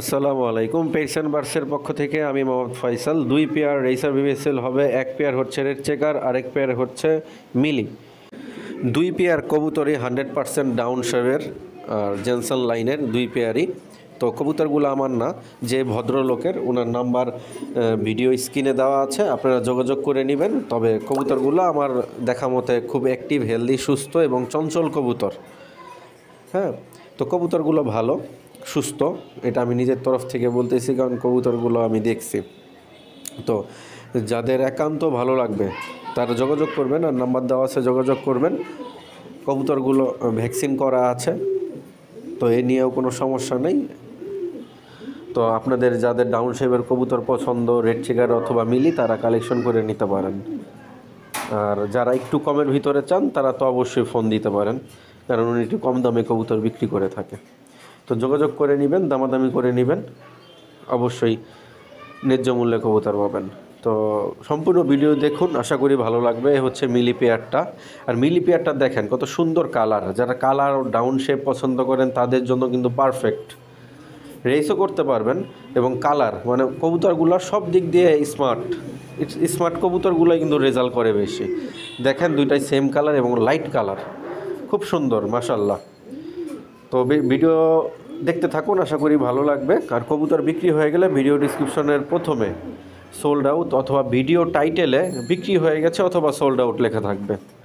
আসসালামু আলাইকুম পেক্সান বার্সের পক্ষ থেকে আমি মোহাম্মদ ফয়সাল দুই পেয়ার রেসার ভিভিএসএল হবে এক পেয়ার হচ্ছে রেড চেকার আরেক পেয়ার হচ্ছে মিলি দুই পেয়ার কবুতরই হান্ড্রেড পারসেন্ট ডাউন শেভের আর জেনসন লাইনের দুই পেয়ারই তো কবুতরগুলো আমার না যে ভদ্রলোকের ওনার নাম্বার ভিডিও স্ক্রিনে দেওয়া আছে আপনারা যোগাযোগ করে নেবেন তবে কবুতরগুলো আমার দেখা মতে খুব অ্যাক্টিভ হেলদি সুস্থ এবং চঞ্চল কবুতর হ্যাঁ তো কবুতরগুলো ভালো সুস্থ এটা আমি নিজের তরফ থেকে বলতেছি কারণ কবুতরগুলো আমি দেখছি তো যাদের একান্ত ভালো লাগবে তারা যোগাযোগ করবেন আর নাম্বার দেওয়া আছে যোগাযোগ করবেন কবুতরগুলো ভ্যাকসিন করা আছে তো এ নিয়েও কোনো সমস্যা নেই তো আপনাদের যাদের ডাউন শেপের কবুতর পছন্দ রেড চিকার অথবা মিলি তারা কালেকশন করে নিতে পারেন আর যারা একটু কমের ভিতরে চান তারা তো অবশ্যই ফোন দিতে পারেন কারণ উনি একটু কম দামে কবুতর বিক্রি করে থাকে তো যোগাযোগ করে নেবেন দামাদামি করে নেবেন অবশ্যই ন্যায্য মূল্যে কবুতর পাবেন তো সম্পূর্ণ ভিডিও দেখুন আশা করি ভালো লাগবে হচ্ছে মিলি পেয়ারটা আর মিলি পেয়ারটা দেখেন কত সুন্দর কালার যারা কালার ডাউন শেপ পছন্দ করেন তাদের জন্য কিন্তু পারফেক্ট রেসও করতে পারবেন এবং কালার মানে কবুতরগুলো সব দিক দিয়ে স্মার্ট স্মার্ট কবুতরগুলোই কিন্তু রেজাল্ট করে বেশি দেখেন দুইটাই সেম কালার এবং লাইট কালার খুব সুন্দর মাসাল্লাহ তো ভিডিও দেখতে থাকুন আশা করি ভালো লাগবে আর কবুতর বিক্রি হয়ে গেলে ভিডিও ডিসক্রিপশনের প্রথমে সোল্ড আউট অথবা ভিডিও টাইটেলে বিক্রি হয়ে গেছে অথবা সোল্ড আউট লেখা থাকবে